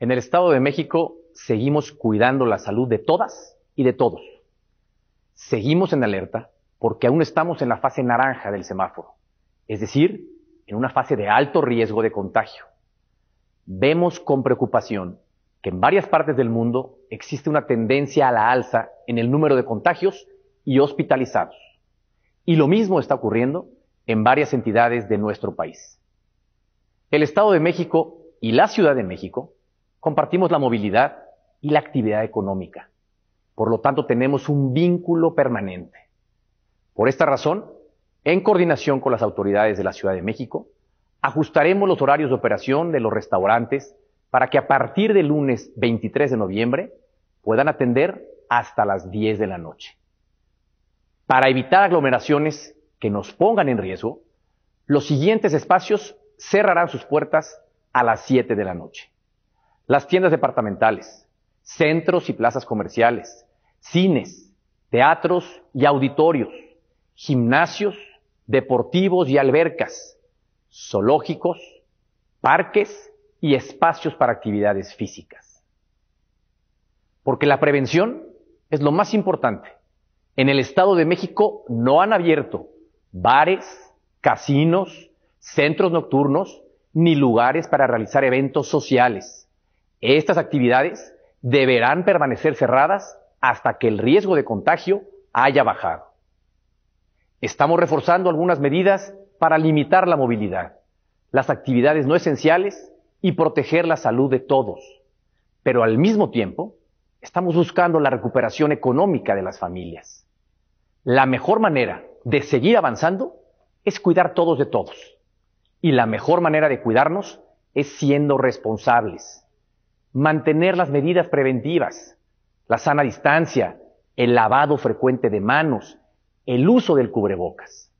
En el Estado de México seguimos cuidando la salud de todas y de todos. Seguimos en alerta porque aún estamos en la fase naranja del semáforo, es decir, en una fase de alto riesgo de contagio. Vemos con preocupación que en varias partes del mundo existe una tendencia a la alza en el número de contagios y hospitalizados. Y lo mismo está ocurriendo en varias entidades de nuestro país. El Estado de México y la Ciudad de México compartimos la movilidad y la actividad económica. Por lo tanto, tenemos un vínculo permanente. Por esta razón, en coordinación con las autoridades de la Ciudad de México, ajustaremos los horarios de operación de los restaurantes para que a partir del lunes 23 de noviembre puedan atender hasta las 10 de la noche. Para evitar aglomeraciones que nos pongan en riesgo, los siguientes espacios cerrarán sus puertas a las 7 de la noche. Las tiendas departamentales, centros y plazas comerciales, cines, teatros y auditorios, gimnasios, deportivos y albercas, zoológicos, parques y espacios para actividades físicas. Porque la prevención es lo más importante. En el Estado de México no han abierto bares, casinos, centros nocturnos ni lugares para realizar eventos sociales estas actividades deberán permanecer cerradas hasta que el riesgo de contagio haya bajado. Estamos reforzando algunas medidas para limitar la movilidad, las actividades no esenciales y proteger la salud de todos. Pero al mismo tiempo, estamos buscando la recuperación económica de las familias. La mejor manera de seguir avanzando es cuidar todos de todos. Y la mejor manera de cuidarnos es siendo responsables mantener las medidas preventivas, la sana distancia, el lavado frecuente de manos, el uso del cubrebocas.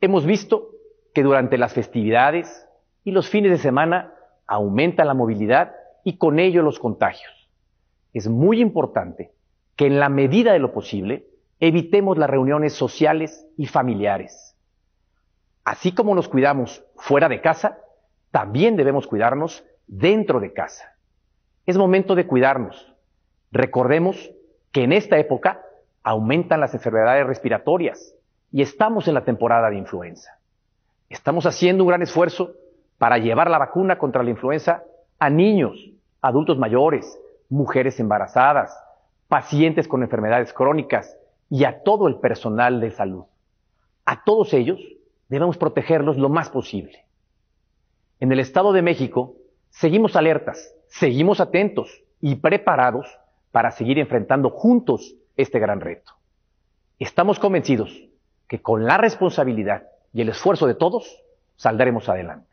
Hemos visto que durante las festividades y los fines de semana aumenta la movilidad y con ello los contagios. Es muy importante que en la medida de lo posible evitemos las reuniones sociales y familiares. Así como nos cuidamos fuera de casa, también debemos cuidarnos dentro de casa. Es momento de cuidarnos. Recordemos que en esta época aumentan las enfermedades respiratorias y estamos en la temporada de influenza. Estamos haciendo un gran esfuerzo para llevar la vacuna contra la influenza a niños, adultos mayores, mujeres embarazadas, pacientes con enfermedades crónicas y a todo el personal de salud. A todos ellos debemos protegerlos lo más posible. En el Estado de México Seguimos alertas, seguimos atentos y preparados para seguir enfrentando juntos este gran reto. Estamos convencidos que con la responsabilidad y el esfuerzo de todos saldremos adelante.